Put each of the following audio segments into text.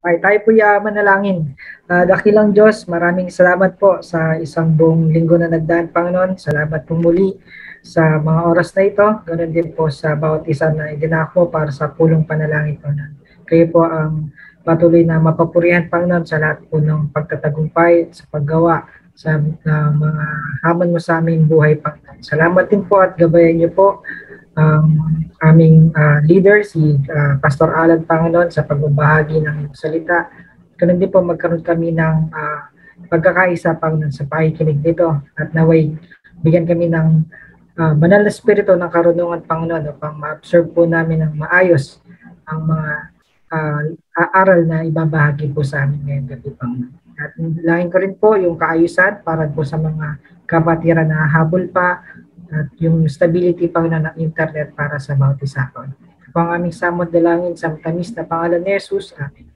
Ay, tayo po ya manalangin. Uh, dakilang Diyos, maraming salamat po sa isang buong linggo na nagdaan, Panginoon. Salamat po muli sa mga oras na ito. Ganun din po sa bawat isa na idinako para sa pulong panalangin, Panginoon. Kayo po ang patuloy na mapapurihan, Panginoon, sa lahat po ng pagtatagumpay sa paggawa sa uh, mga haman mo sa aming buhay, Panginoon. Salamat din po at gabayan niyo po um, aming uh, leader, si uh, Pastor Alan Panginoon sa pagbabahagi ng salita. Ganun din po magkaroon kami ng uh, pagkakaisa pang sa pakikinig dito at naway bigyan kami ng uh, banal na spirito ng karunungan Panginoon upang ma-observe po namin ng maayos ang mga uh, aaral na ibabahagi po sa amin ngayong gabi Panginoon. At lain ko rin po yung kaayusan para po sa mga kapatiran na habol pa at yung stability pa ng internet para sa Mount ko. Kapag aming samod dalangin sa matamis na pangalan ni Jesus, amin.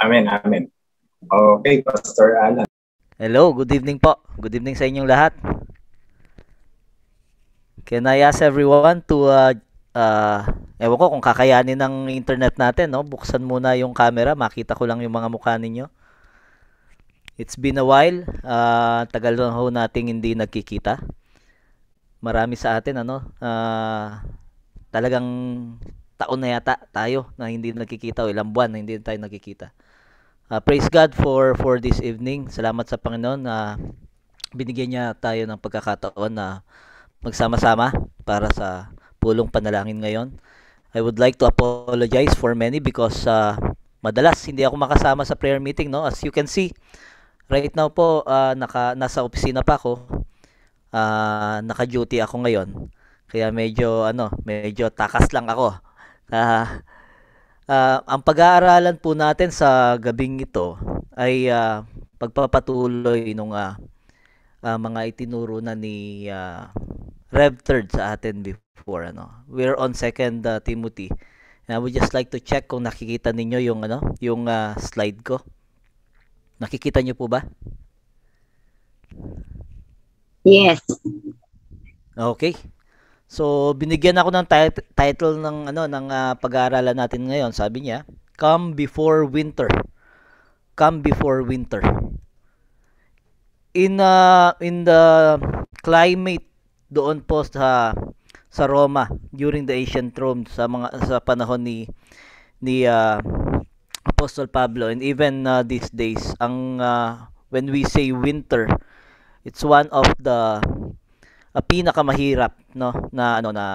Amen, amen. Okay, Pastor Alan. Hello, good evening po. Good evening sa inyong lahat. Can I ask everyone to uh, uh, ewan ko kung kakayanin ng internet natin, no? Buksan muna yung camera, makita ko lang yung mga mukha ninyo. It's been a while. Uh, tagal na ho nating hindi nagkikita. Marami sa atin ano, uh, talagang taon na yata tayo na hindi nagkikita o ilang buwan na hindi tayo nagkikita. Uh, praise God for for this evening. Salamat sa Panginoon na uh, binigyan niya tayo ng pagkakataon na magsama-sama para sa pulong panalangin ngayon. I would like to apologize for many because uh, madalas hindi ako makasama sa prayer meeting no as you can see Right now po, uh, naka, nasa opisina pa ako. Uh, naka-duty ako ngayon. Kaya medyo, ano, medyo takas lang ako. Uh, uh, ang pag-aaralan po natin sa gabing ito ay uh, pagpapatuloy nung uh, uh, mga itinuro na ni uh, Rev Third sa atin before. Ano. We're on second uh, Timothy. And I would just like to check kung nakikita ninyo yung ano, yung uh, slide ko. Nakikita niyo po ba? Yes. Okay. So, binigyan ako ng tit- title ng ano ng uh, pag-aaralan natin ngayon. Sabi niya, Come Before Winter. Come Before Winter. In uh, in the climate doon po sa sa Roma during the ancient Rome sa mga sa panahon ni ni uh, Apostle Pablo and even uh, these days ang uh, when we say winter it's one of the uh, pinakamahirap no na ano na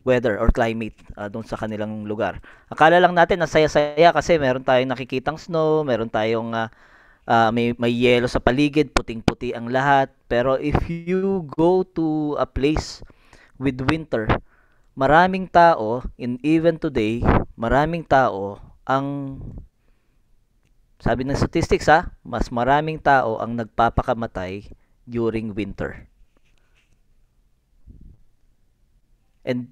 weather or climate uh, doon sa kanilang lugar. Akala lang natin nasaya-saya kasi meron tayong nakikitang snow, meron tayong uh, uh, may may yelo sa paligid, puting-puti ang lahat. Pero if you go to a place with winter, maraming tao in even today, maraming tao ang sabi ng statistics ha, mas maraming tao ang nagpapakamatay during winter. And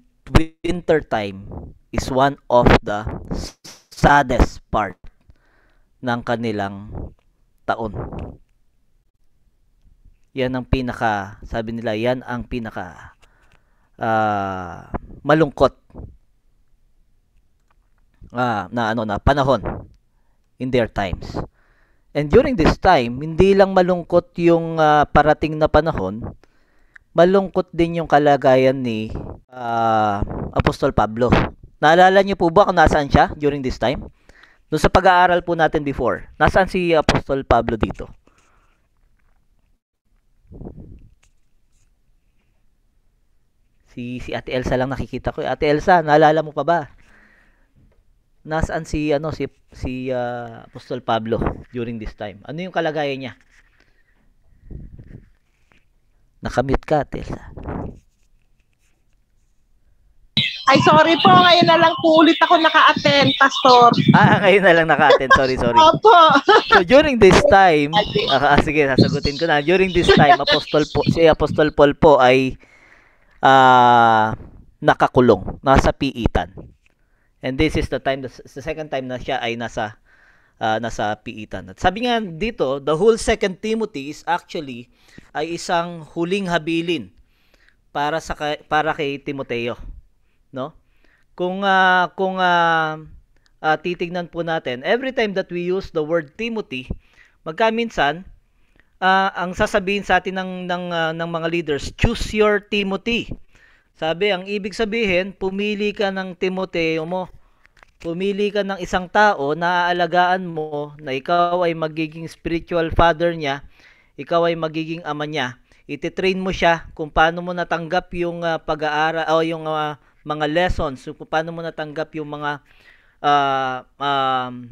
winter time is one of the saddest part ng kanilang taon. Yan ang pinaka, sabi nila, yan ang pinaka uh, malungkot uh, na ano na panahon in their times. And during this time, hindi lang malungkot yung uh, parating na panahon, malungkot din yung kalagayan ni uh, Apostol Pablo. Naalala niyo po ba kung nasaan siya during this time? Doon sa pag-aaral po natin before, nasaan si Apostol Pablo dito? Si si Ate Elsa lang nakikita ko. Eh. Ate Elsa, naalala mo pa ba? nasaan si ano si si uh, Apostol Pablo during this time? Ano yung kalagayan niya? Nakamit ka, Tessa. Ay, sorry po. Ngayon na lang po ulit ako naka-attend, Pastor. Ah, ngayon na lang naka-attend. Sorry, sorry. Opo. so, during this time, ah, ah, sige, sasagutin ko na. During this time, Apostol po, si Apostol Paul po ay ah, nakakulong, nasa piitan. And this is the time, the second time na siya ay nasa, uh, nasa piitan. At sabi nga dito, the whole second Timothy is actually ay isang huling habilin para sa para kay Timoteo, no? Kung uh, kung uh, uh, titignan po natin, every time that we use the word Timothy, magkaminsan uh, ang sasabihin sa atin ng ng uh, ng mga leaders, choose your Timothy. Sabi, ang ibig sabihin, pumili ka ng Timoteo mo. Pumili ka ng isang tao na aalagaan mo na ikaw ay magiging spiritual father niya, ikaw ay magiging ama niya. Ititrain mo siya kung paano mo natanggap yung uh, ah, pag aara o yung uh, mga lessons, kung paano mo natanggap yung mga uh, um,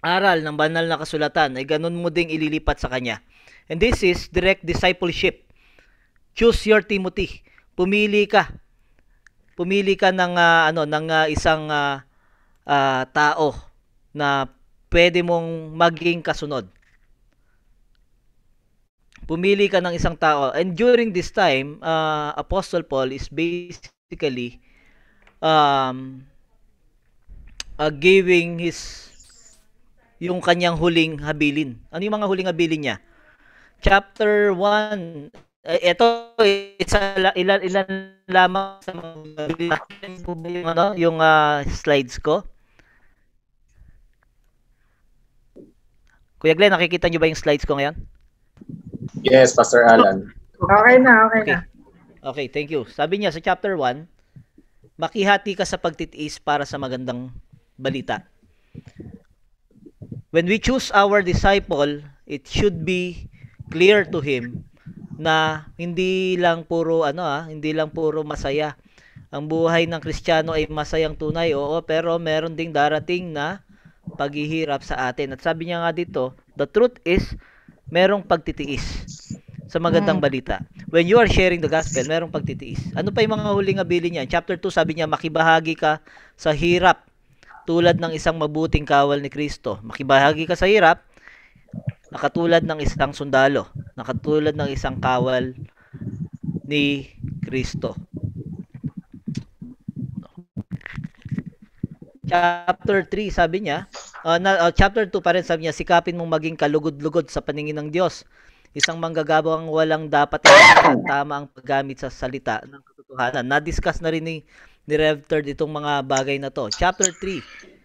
aral ng banal na kasulatan, ay ganun mo ding ililipat sa kanya. And this is direct discipleship. Choose your Timothy pumili ka. Pumili ka ng uh, ano ng uh, isang uh, uh, tao na pwede mong maging kasunod. Pumili ka ng isang tao. And during this time, uh, Apostle Paul is basically um, uh, giving his yung kanyang huling habilin. Ano yung mga huling habilin niya? Chapter 1 ito eh, isa ilan ilan lamang sa mga yung ano yung uh, slides ko. Kuya Glenn, nakikita niyo ba yung slides ko ngayon? Yes, Pastor Alan. Okay na, okay, okay. na. Okay, thank you. Sabi niya sa chapter 1, makihati ka sa pagtitiis para sa magandang balita. When we choose our disciple, it should be clear to him na hindi lang puro ano ah, hindi lang puro masaya. Ang buhay ng Kristiyano ay masayang tunay, oo, pero meron ding darating na paghihirap sa atin. At sabi niya nga dito, the truth is merong pagtitiis sa magandang mm. balita. When you are sharing the gospel, merong pagtitiis. Ano pa yung mga huling abili niya? Chapter 2, sabi niya, makibahagi ka sa hirap tulad ng isang mabuting kawal ni Kristo. Makibahagi ka sa hirap nakatulad ng isang sundalo, nakatulad ng isang kawal ni Kristo. Chapter 3, sabi niya, uh, na, uh, chapter 2 pa rin, sabi niya, sikapin mong maging kalugod-lugod sa paningin ng Diyos. Isang manggagabaw ang walang dapat at tama ang paggamit sa salita ng katotohanan. Na-discuss na rin ni, ni Rev. Third itong mga bagay na to. Chapter 3,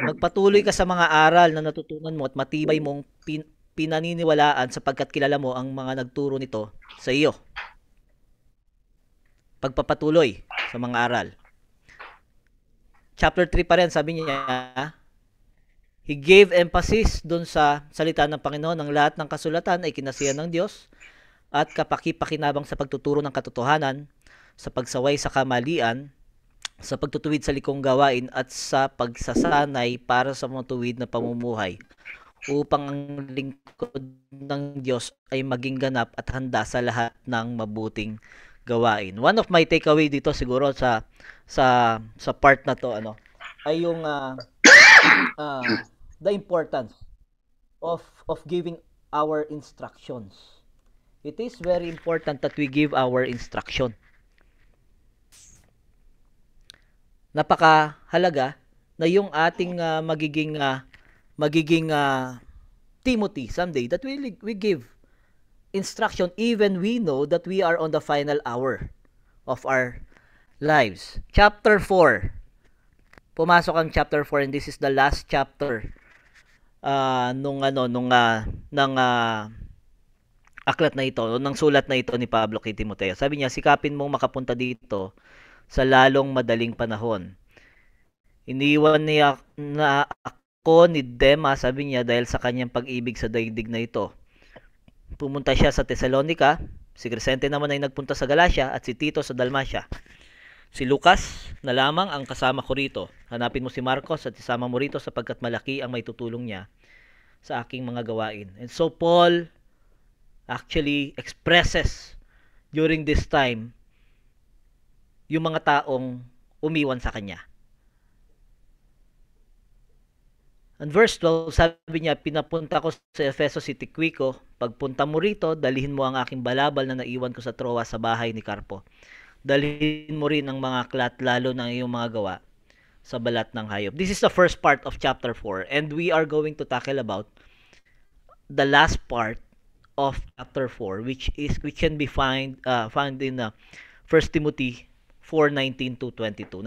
Magpatuloy ka sa mga aral na natutunan mo at matibay mong pin- pinaniniwalaan sapagkat kilala mo ang mga nagturo nito sa iyo. Pagpapatuloy sa mga aral. Chapter 3 pa rin, sabi niya, He gave emphasis doon sa salita ng Panginoon ng lahat ng kasulatan ay kinasiyan ng Diyos at kapakipakinabang sa pagtuturo ng katotohanan, sa pagsaway sa kamalian, sa pagtutuwid sa likong gawain at sa pagsasanay para sa mga tuwid na pamumuhay upang ang lingkod ng Diyos ay maging ganap at handa sa lahat ng mabuting gawain. One of my takeaway dito siguro sa sa sa part na to ano ay yung uh, uh, the importance of of giving our instructions. It is very important that we give our instruction napakahalaga na yung ating uh, magiging uh, magiging uh, Timothy someday that we we give instruction even we know that we are on the final hour of our lives. Chapter 4. Pumasok ang chapter 4 and this is the last chapter uh, nung ano nung uh, ng uh, aklat na ito, ng sulat na ito ni Pablo kay Timoteo. Sabi niya, sikapin mong makapunta dito sa lalong madaling panahon. Iniwan niya na ako ni Dema, sabi niya, dahil sa kanyang pag-ibig sa daigdig na ito. Pumunta siya sa Thessalonica, si Crescente naman ay nagpunta sa Galacia at si Tito sa Dalmatia. Si Lucas na lamang ang kasama ko rito. Hanapin mo si Marcos at isama mo rito sapagkat malaki ang may tutulong niya sa aking mga gawain. And so Paul actually expresses during this time yung mga taong umiwan sa kanya. And verse 12, sabi niya, pinapunta ko sa Efeso City Quico, Pagpunta mo rito, dalhin mo ang aking balabal na naiwan ko sa Troa sa bahay ni Carpo. Dalhin mo rin ang mga klat, lalo ng iyong mga gawa sa balat ng hayop. This is the first part of chapter 4 and we are going to tackle about the last part of chapter 4 which is which can be find uh, found in uh, 1 Timothy 419 to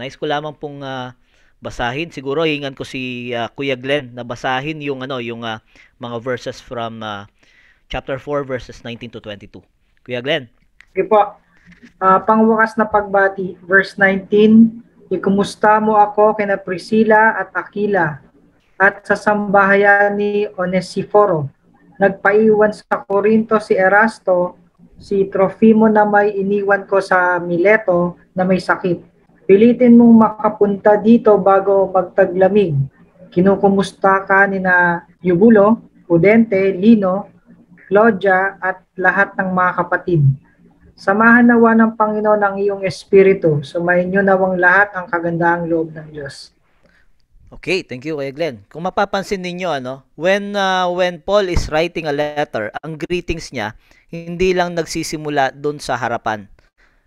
22. Nais ko lamang pong uh, basahin. Siguro hingan ko si uh, Kuya Glenn na basahin yung ano, yung uh, mga verses from uh, chapter 4 verses 19 to 22. Kuya Glenn. Okay po. Uh, pangwakas na pagbati, verse 19, Ikumusta mo ako kina Priscilla at Aquila at sa sambahayan ni Onesiforo. Nagpaiwan sa Korinto si Erasto si Trofimo na may iniwan ko sa Mileto na may sakit. Pilitin mong makapunta dito bago magtaglamig. Kinukumusta ka ni na Yubulo, Pudente, Lino, Claudia at lahat ng mga kapatid. Samahan nawa ng Panginoon ang iyong espiritu. Sumayin niyo nawang lahat ang kagandaang loob ng Diyos. Okay, thank you Kuya Glenn. Kung mapapansin ninyo ano, when uh, when Paul is writing a letter, ang greetings niya hindi lang nagsisimula doon sa harapan.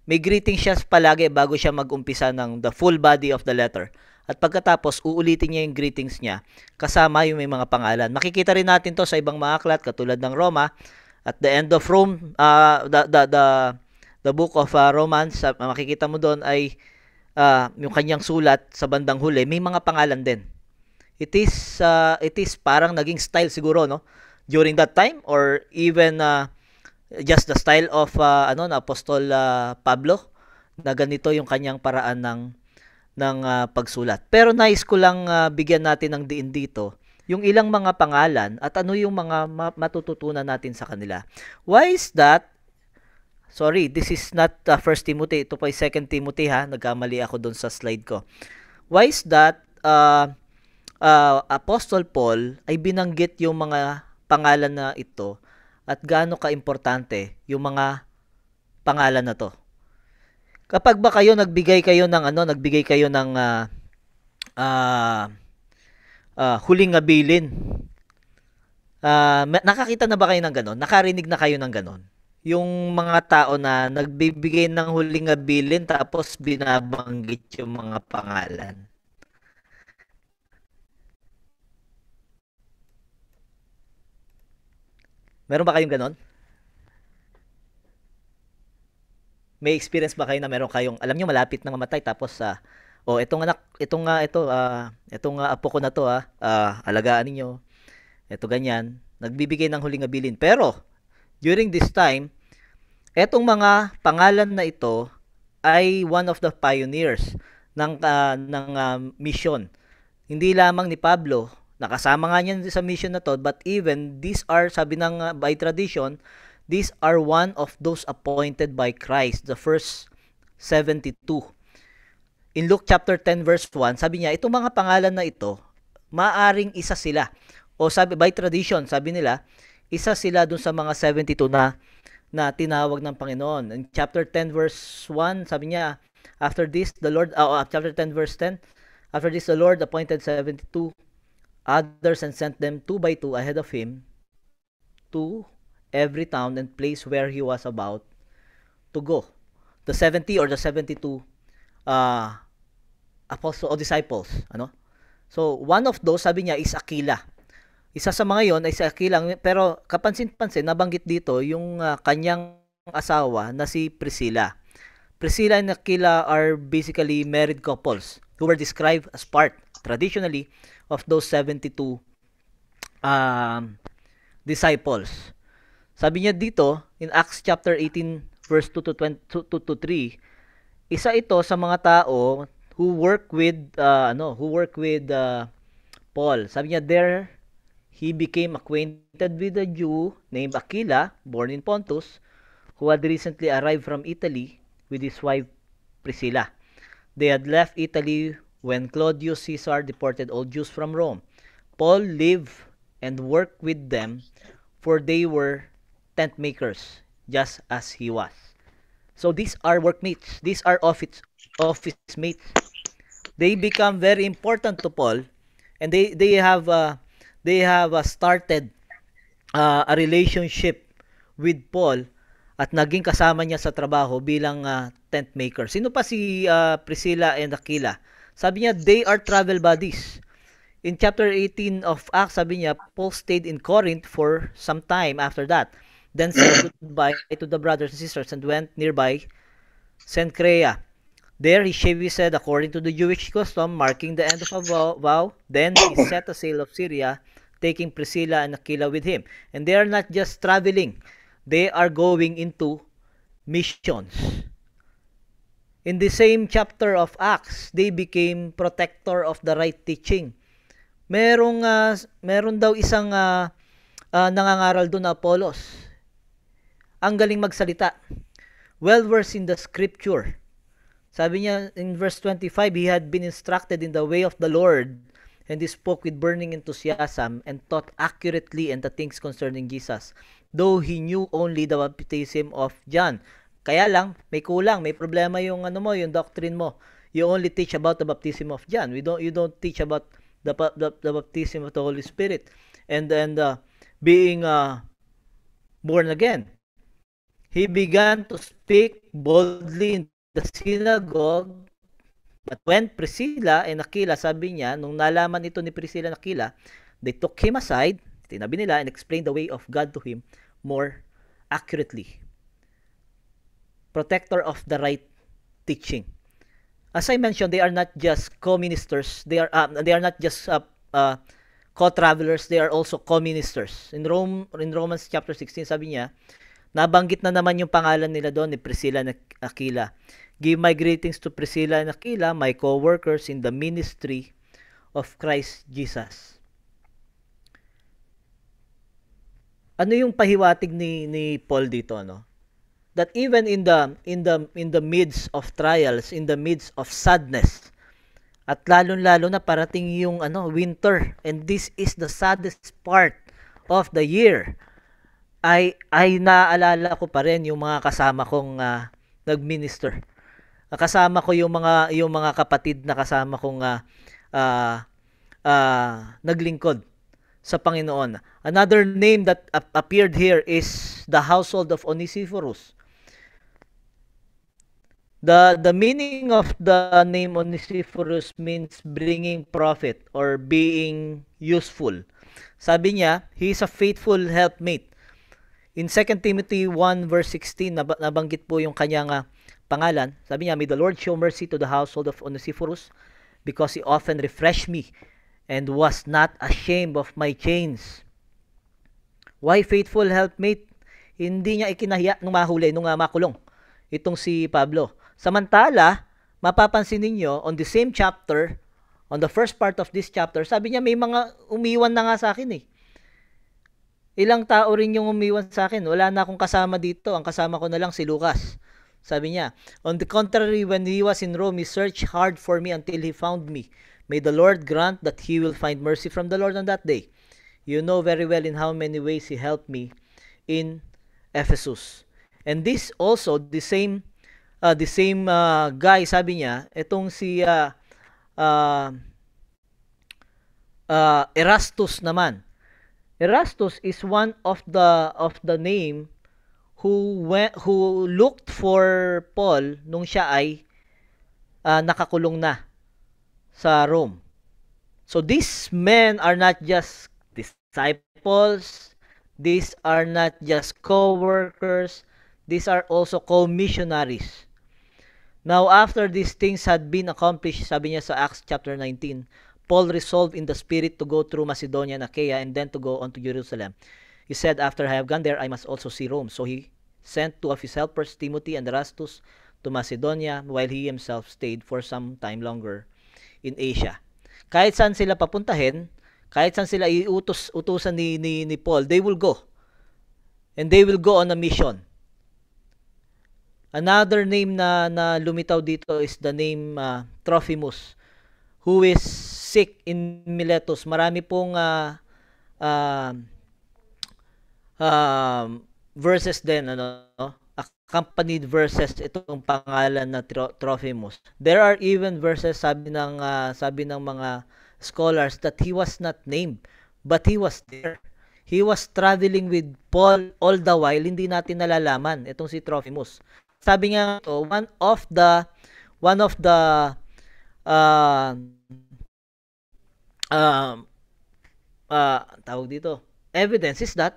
May greeting siya palagi bago siya magumpisa ng the full body of the letter. At pagkatapos, uulitin niya yung greetings niya kasama yung may mga pangalan. Makikita rin natin to sa ibang mga aklat katulad ng Roma. At the end of Rome, uh, the, the, the, the book of uh, Romans, uh, makikita mo doon ay uh, yung kanyang sulat sa bandang huli, may mga pangalan din. It is uh, it is parang naging style siguro no during that time or even uh, just the style of uh, ano na Apostol uh, Pablo na ganito yung kanyang paraan ng ng uh, pagsulat. Pero nais ko lang uh, bigyan natin ng diin dito yung ilang mga pangalan at ano yung mga matututunan natin sa kanila. Why is that Sorry, this is not uh, 1 Timothy. Ito po ay 2 Timothy ha. Nagkamali ako doon sa slide ko. Why is that uh, uh, Apostle Paul ay binanggit yung mga pangalan na ito at gaano ka-importante yung mga pangalan na to. Kapag ba kayo nagbigay kayo ng ano, nagbigay kayo ng uh, uh, uh, huling abilin, uh, nakakita na ba kayo ng ganon? Nakarinig na kayo ng ganon? yung mga tao na nagbibigay ng huling abilin tapos binabanggit yung mga pangalan. Meron ba kayong ganon? May experience ba kayo na meron kayong alam niyo malapit na mamatay tapos sa uh, oh itong anak itong nga uh, ito uh, itong uh, apo ko na to ah uh, alagaan niyo. Ito ganyan, nagbibigay ng huling abilin pero during this time Etong mga pangalan na ito ay one of the pioneers ng uh, ng uh, ah, mission. Hindi lamang ni Pablo, nakasama nga niya sa mission na to, but even these are sabi ng uh, by tradition, these are one of those appointed by Christ, the first 72. In Luke chapter 10 verse 1, sabi niya, itong mga pangalan na ito, maaring isa sila. O sabi by tradition, sabi nila, isa sila dun sa mga 72 na na tinawag ng Panginoon. In chapter 10 verse 1, sabi niya, after this the Lord uh, chapter 10 verse 10, after this the Lord appointed 72 others and sent them two by two ahead of him to every town and place where he was about to go. The 70 or the 72 uh, ah, apostles or disciples, ano? So one of those sabi niya is Aquila. Isa sa mga yon ay si Akilang pero kapansin-pansin nabanggit dito yung uh, kanyang asawa na si Priscilla. Priscilla and Aquila are basically married couples who were described as part, traditionally, of those 72 um, disciples. Sabi niya dito, in Acts chapter 18, verse 2 to, 20, 2 to 3, isa ito sa mga tao who work with, uh, ano, who work with uh, Paul. Sabi niya, there he became acquainted with a Jew named Aquila, born in Pontus, who had recently arrived from Italy with his wife Priscilla. They had left Italy when Claudius Caesar deported all Jews from Rome. Paul lived and worked with them, for they were tent makers, just as he was. So these are workmates. These are office office mates. They become very important to Paul, and they they have. Uh, they have uh, started uh, a relationship with Paul at naging kasama niya sa trabaho bilang uh, tent maker. Sino pa si uh, Priscilla and Aquila? Sabi niya, they are travel buddies. In chapter 18 of Acts, sabi niya, Paul stayed in Corinth for some time after that. Then said goodbye to the brothers and sisters and went nearby St. Crea. There he shaved his head according to the Jewish custom, marking the end of a vow. Then he set a sail of Syria, taking Priscilla and Aquila with him. And they are not just traveling, they are going into missions. In the same chapter of Acts, they became protector of the right teaching. Merong uh, meron daw isang uh, uh, nangangaral doon na Apollos. Ang galing magsalita. Well versed in the scripture sabi niya in verse 25, he had been instructed in the way of the Lord and he spoke with burning enthusiasm and taught accurately in the things concerning Jesus, though he knew only the baptism of John. Kaya lang, may kulang, may problema yung ano mo, yung doctrine mo. You only teach about the baptism of John. We don't you don't teach about the the, the baptism of the Holy Spirit and and uh, being uh, born again. He began to speak boldly in the synagogue. But when Priscilla and Aquila, sabi niya, nung nalaman ito ni Priscilla and Aquila, they took him aside, tinabi nila, and explained the way of God to him more accurately. Protector of the right teaching. As I mentioned, they are not just co-ministers. They are uh, they are not just uh, uh, co-travelers. They are also co-ministers. In Rome, in Romans chapter 16, sabi niya, Nabanggit na naman yung pangalan nila doon ni Priscilla Aquila. Give my greetings to Priscilla and Aquila, my co-workers in the ministry of Christ Jesus. Ano yung pahiwatig ni ni Paul dito no? That even in the in the in the midst of trials, in the midst of sadness, at lalong-lalo na parating yung ano winter and this is the saddest part of the year ay ay naalala ko pa rin yung mga kasama kong uh, nagminister. Kasama ko yung mga yung mga kapatid na kasama kong uh, uh, uh, naglingkod sa Panginoon. Another name that appeared here is the household of Onesiphorus. The the meaning of the name Onesiphorus means bringing profit or being useful. Sabi niya, he is a faithful helpmate In 2 Timothy 1 verse 16, nabanggit po yung kanyang uh, pangalan. Sabi niya, May the Lord show mercy to the household of Onesiphorus because he often refreshed me and was not ashamed of my chains. Why faithful helpmate? Hindi niya ikinahiya nung mahuli, nung uh, makulong. Itong si Pablo. Samantala, mapapansin ninyo, on the same chapter, on the first part of this chapter, sabi niya may mga umiwan na nga sa akin eh. Ilang tao rin yung umiwan sa akin. Wala na akong kasama dito. Ang kasama ko na lang si Lucas. Sabi niya, On the contrary, when he was in Rome, he searched hard for me until he found me. May the Lord grant that he will find mercy from the Lord on that day. You know very well in how many ways he helped me in Ephesus. And this also, the same uh, the same uh, guy, sabi niya, itong si uh, uh, uh, Erastus naman, Erastus is one of the of the name who went, who looked for Paul nung siya ay uh, nakakulong na sa Rome. So these men are not just disciples, these are not just co-workers, these are also co-missionaries. Now after these things had been accomplished, sabi niya sa Acts chapter 19, Paul resolved in the spirit to go through Macedonia and Achaia and then to go on to Jerusalem. He said, After I have gone there, I must also see Rome. So he sent two of his helpers, Timothy and Erastus, to Macedonia while he himself stayed for some time longer in Asia. Kahit saan sila papuntahin, kahit saan sila iutos utusan ni, ni ni Paul, they will go. And they will go on a mission. Another name na na lumitaw dito is the name uh, Trophimus who is sick in Miletus. Marami pong uh, uh, uh, verses din, ano, accompanied verses itong pangalan na Trophimus. There are even verses sabi ng uh, sabi ng mga scholars that he was not named but he was there. He was traveling with Paul all the while. Hindi natin nalalaman itong si Trophimus. Sabi nga to, one of the one of the uh, uh, uh, tawag dito, evidence is that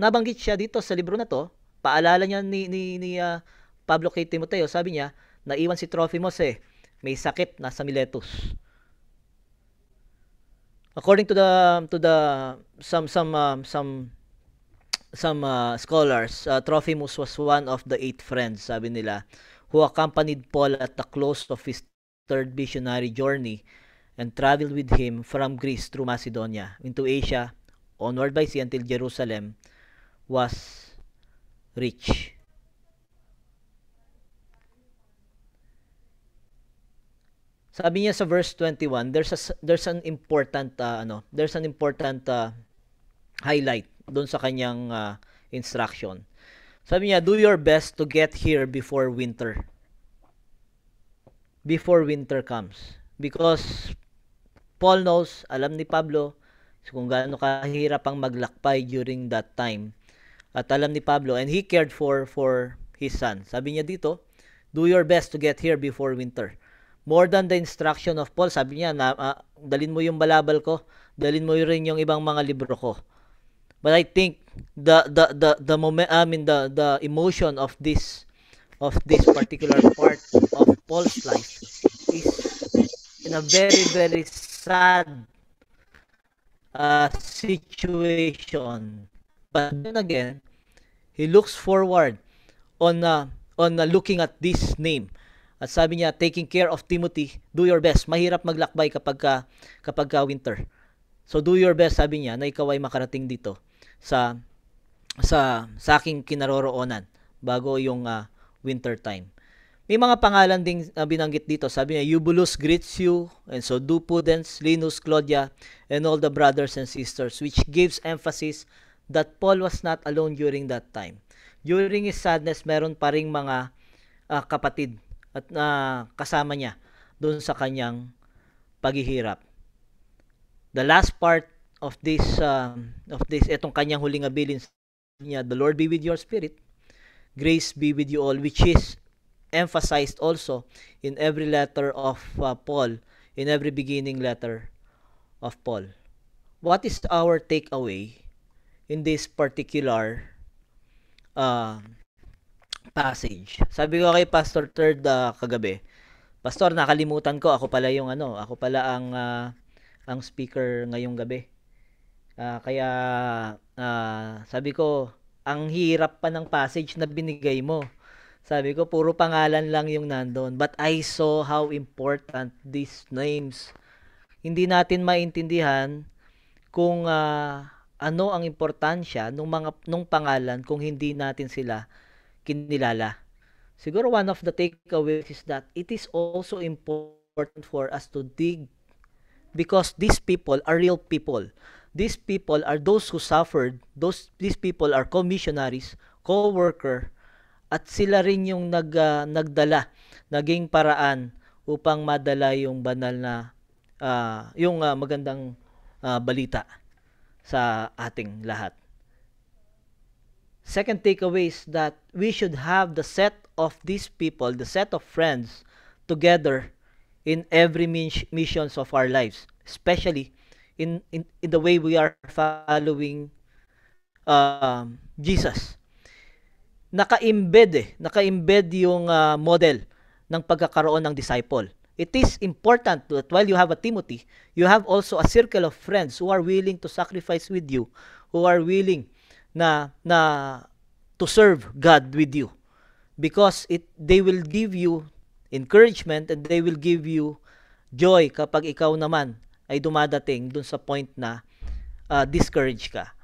nabanggit siya dito sa libro na to, paalala niya ni, ni, ni uh, Pablo kay Timoteo, sabi niya, naiwan si Trophimus eh, may sakit na sa Miletus. According to the to the some some um, some some uh, scholars, uh, Trophimus was one of the eight friends, sabi nila, who accompanied Paul at the close of his third missionary journey and traveled with him from Greece through Macedonia into Asia, onward by sea until Jerusalem was rich. Sabi niya sa verse 21, there's a, there's an important uh, ano, there's an important uh, highlight doon sa kanyang uh, instruction. Sabi niya, do your best to get here before winter before winter comes. Because Paul knows, alam ni Pablo, kung gaano kahirap ang maglakbay during that time. At alam ni Pablo, and he cared for for his son. Sabi niya dito, do your best to get here before winter. More than the instruction of Paul, sabi niya, na, uh, ah, dalin mo yung balabal ko, dalin mo rin yung ibang mga libro ko. But I think the the the the moment I mean the the emotion of this of this particular part of Paul's life is in a very, very sad uh, situation. But then again, he looks forward on uh, on uh, looking at this name. At sabi niya, taking care of Timothy, do your best. Mahirap maglakbay kapag ka, uh, kapag ka uh, winter. So do your best, sabi niya, na ikaw ay makarating dito sa sa sa aking kinaroroonan bago yung uh, winter time. May mga pangalan ding uh, binanggit dito. Sabi niya, Eubulus greets you, and so do Pudens, Linus, Claudia, and all the brothers and sisters, which gives emphasis that Paul was not alone during that time. During his sadness, meron pa ring mga uh, kapatid at uh, kasama niya doon sa kanyang paghihirap. The last part of this um, uh, of this etong kanyang huling abilin niya, the Lord be with your spirit. Grace be with you all, which is emphasized also in every letter of uh, Paul, in every beginning letter of Paul. What is our takeaway in this particular uh, passage? Sabi ko kay Pastor Third uh, kagabi, Pastor, nakalimutan ko ako pala yung ano, ako pala ang uh, ang speaker ngayong gabi. Uh, kaya uh, sabi ko ang hirap pa ng passage na binigay mo. Sabi ko, puro pangalan lang yung nandun. But I saw how important these names. Hindi natin maintindihan kung uh, ano ang importansya ng mga nung pangalan kung hindi natin sila kinilala. Siguro one of the takeaways is that it is also important for us to dig because these people are real people these people are those who suffered, those these people are co co-worker, at sila rin yung nag, uh, nagdala, naging paraan upang madala yung banal na, uh, yung uh, magandang uh, balita sa ating lahat. Second takeaway is that we should have the set of these people, the set of friends, together in every missions of our lives, especially in in, in the way we are following um, Jesus. Naka-embed eh, naka-embed yung uh, model ng pagkakaroon ng disciple. It is important that while you have a Timothy, you have also a circle of friends who are willing to sacrifice with you, who are willing na na to serve God with you. Because it they will give you encouragement and they will give you joy kapag ikaw naman ay dumadating dun sa point na uh, discouraged ka.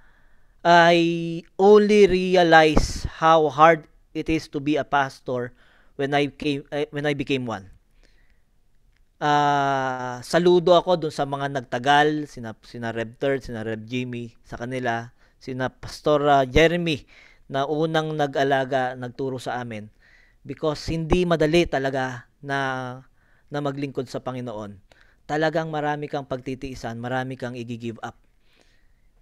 I only realize how hard it is to be a pastor when I came eh, when I became one. Uh, saludo ako dun sa mga nagtagal, sina, sina Rev Third, sina Rev Jimmy, sa kanila, sina Pastor ah, Jeremy na unang nag-alaga, nagturo sa amin because hindi madali talaga na na maglingkod sa Panginoon talagang marami kang pagtitiisan, marami kang i-give up.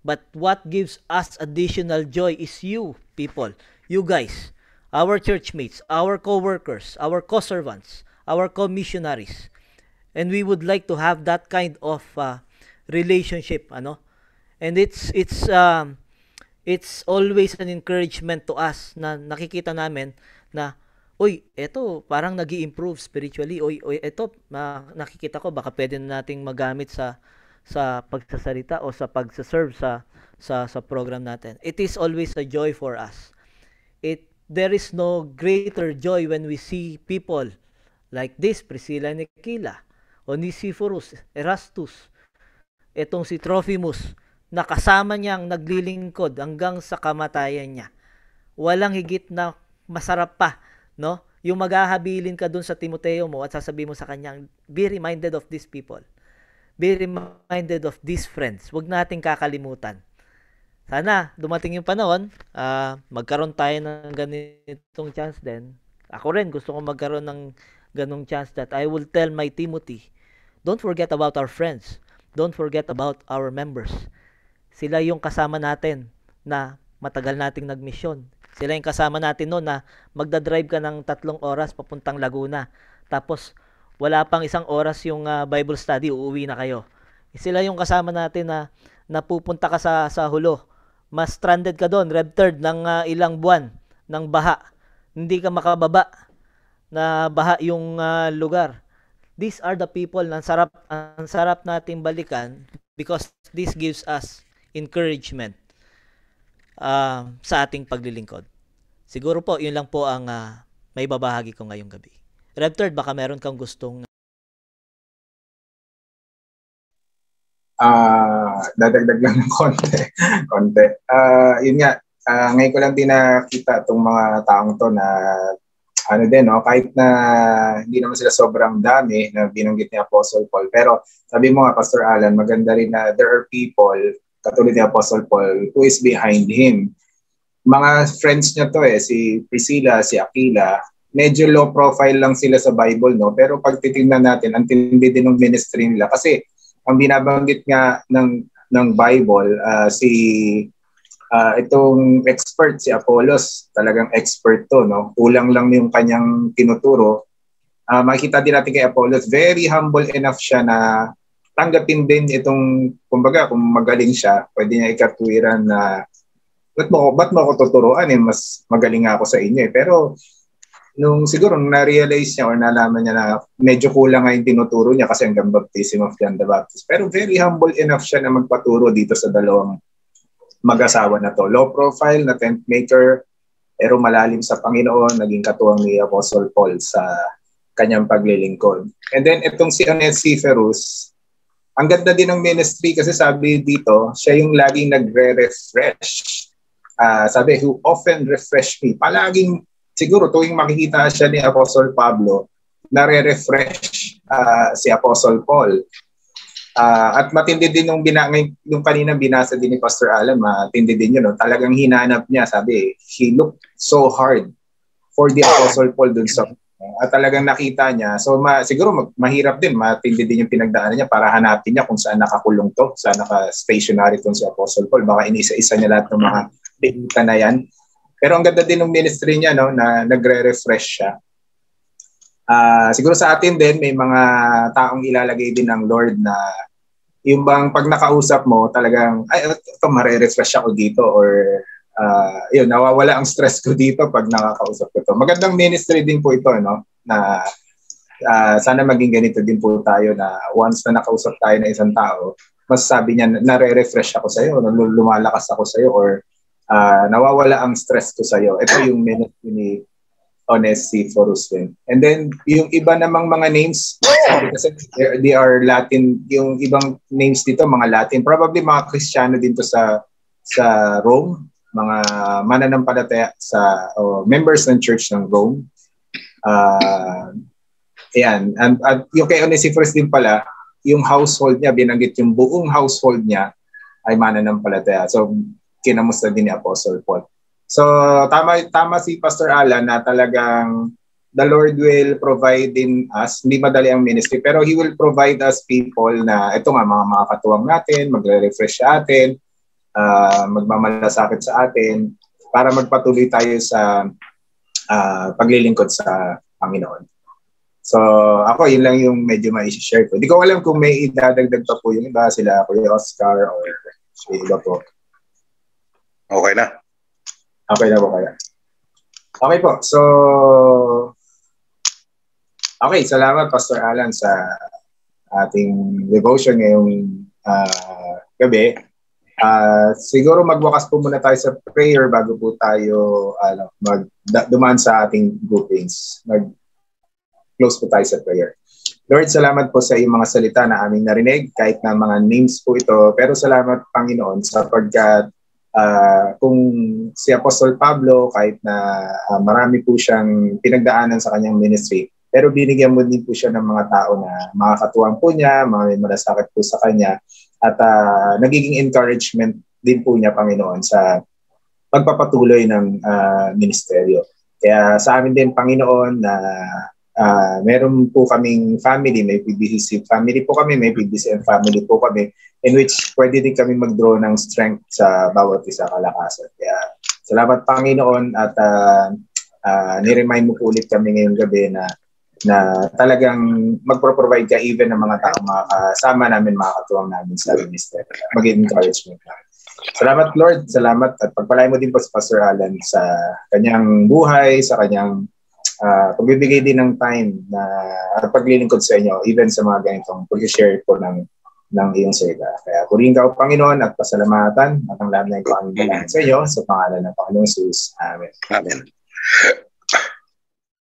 But what gives us additional joy is you, people, you guys, our church mates, our co-workers, our co-servants, our co-missionaries. And we would like to have that kind of uh, relationship, ano? And it's it's um, it's always an encouragement to us na nakikita namin na oy, eto, parang nag improve spiritually. Oy, oy, eto, uh, nakikita ko, baka pwede na nating magamit sa sa pagsasalita o sa pagsaserve sa sa sa program natin. It is always a joy for us. It there is no greater joy when we see people like this Priscilla Nikila, o Onesiphorus, Erastus, etong si Trophimus na kasama niyang naglilingkod hanggang sa kamatayan niya. Walang higit na masarap pa no? Yung maghahabilin ka dun sa Timoteo mo at sasabihin mo sa kanya, be reminded of these people. Be reminded of these friends. Huwag nating kakalimutan. Sana dumating yung panahon, uh, magkaroon tayo ng ganitong chance din. Ako rin gusto ko magkaroon ng ganong chance that I will tell my Timothy, don't forget about our friends. Don't forget about our members. Sila yung kasama natin na matagal nating nagmisyon sila yung kasama natin noon na magdadrive ka ng tatlong oras papuntang Laguna. Tapos wala pang isang oras yung uh, Bible study, uuwi na kayo. Sila yung kasama natin na napupunta ka sa, sa hulo. Mas stranded ka doon, red third ng uh, ilang buwan ng baha. Hindi ka makababa na baha yung uh, lugar. These are the people na sarap, ang sarap nating balikan because this gives us encouragement. Ah, sa ating paglilingkod. Siguro po, yun lang po ang uh, may babahagi ko ngayong gabi. Rev. Third, baka meron kang gustong Uh, dadagdag lang ng konti. konti. Uh, yun nga, uh, ngayon ko lang din nakita itong mga taong to na ano din, no? kahit na hindi naman sila sobrang dami na binanggit ni Apostle Paul. Pero sabi mo nga, Pastor Alan, maganda rin na there are people katulad ni Apostle Paul, who is behind him. Mga friends niya to eh, si Priscilla, si Aquila, medyo low profile lang sila sa Bible, no? Pero pag titingnan natin, ang tindi din ng ministry nila. Kasi ang binabanggit nga ng, ng Bible, uh, si uh, itong expert, si Apollos, talagang expert to, no? Kulang lang yung kanyang tinuturo, uh, makikita din natin kay Apollos, very humble enough siya na tanggapin din itong, kumbaga, kung magaling siya, pwede niya ikatwiran na, ba't mo, ba't mo ako tuturuan eh, mas magaling ako sa inyo eh. Pero, nung siguro nung na-realize niya or nalaman niya na medyo kulang nga yung tinuturo niya kasi hanggang baptism of John the Baptist. Pero very humble enough siya na magpaturo dito sa dalawang mag-asawa na to. Low profile na tent maker, pero malalim sa Panginoon, naging katuwang ni Apostle Paul sa kanyang paglilingkod. And then itong si Annette Ciferus, ang ganda din ng ministry kasi sabi dito, siya yung laging nagre-refresh. Uh, sabi, who often refresh me. Palaging, siguro tuwing makikita siya ni Apostle Pablo, nare-refresh uh, si Apostle Paul. Uh, at matindi din yung, bina, yung kanina binasa din ni Pastor Alan, matindi din yun. No? Talagang hinanap niya, sabi, he looked so hard for the Apostle Paul dun sa at talagang nakita niya. So ma, siguro mag, mahirap din, matindi din yung pinagdaanan niya para hanapin niya kung saan nakakulong to, saan naka-stationary to si Apostle Paul. Baka inisa-isa niya lahat ng mga pinta na yan. Pero ang ganda din ng ministry niya no, na nagre-refresh siya. Uh, siguro sa atin din, may mga taong ilalagay din ng Lord na yung bang pag nakausap mo, talagang, ay, ito, mare-refresh ako dito or uh, yun, nawawala ang stress ko dito pag nakakausap ko to. Magandang ministry din po ito, no? Na uh, sana maging ganito din po tayo na once na nakausap tayo ng isang tao, mas sabi niya, nare-refresh ako sa'yo, lumalakas ako sa'yo, or uh, nawawala ang stress ko sa'yo. Ito yung ministry ni Honest C. Foruswin. And then, yung iba namang mga names, kasi they are Latin, yung ibang names dito, mga Latin, probably mga Kristiyano din to sa sa Rome, mga mananampalataya sa o members ng Church ng Rome. Uh, ayan. And, at yung kay Onesiphorus din pala, yung household niya, binanggit yung buong household niya ay mananampalataya. So, kinamusta din ni Apostle Paul. So, tama, tama si Pastor Alan na talagang the Lord will provide in us, hindi madali ang ministry, pero He will provide us people na ito nga, mga makakatuwang natin, magre-refresh sa atin, uh, magmamalasakit sa atin para magpatuloy tayo sa uh, paglilingkod sa Panginoon. So ako, yun lang yung medyo ma-share ko. Hindi ko alam kung may idadagdag pa po yung iba, sila Kuya Oscar or si iba po. Okay na. Okay na po kaya. Okay po. So, okay. Salamat, Pastor Alan, sa ating devotion ngayong uh, gabi. Uh, siguro magwakas po muna tayo sa prayer bago po tayo ano, mag, dumaan sa ating groupings. Mag-close po tayo sa prayer. Lord, salamat po sa iyong mga salita na aming narinig, kahit na mga names po ito. Pero salamat, Panginoon, sapagkat uh, kung si Apostol Pablo, kahit na uh, marami po siyang pinagdaanan sa kanyang ministry, pero binigyan mo din po siya ng mga tao na makakatuwang po niya, mga may malasakit po sa kanya at uh, nagiging encouragement din po niya Panginoon sa pagpapatuloy ng uh, ministeryo. Kaya sa amin din Panginoon na uh, uh, meron po kaming family, may PBCC family po kami, may PBCM family po kami in which pwede din kami mag-draw ng strength sa bawat isa kalakasan. Kaya salamat Panginoon at uh, uh, niremind mo po ulit kami ngayong gabi na na talagang magpro-provide ka even ng mga taong makakasama namin, makakatuwang namin sa minister. Mag-encouragement namin. Salamat Lord, salamat at pagpalain mo din po si Pastor Alan sa kanyang buhay, sa kanyang uh, pagbibigay din ng time na uh, paglilingkod sa inyo even sa mga ganitong pag-share po ng ng iyong salita. Kaya purihin ka o Panginoon at pasalamatan at ang lahat na yung sa iyo sa pangalan ng Panginoon Jesus. Amen. Amen.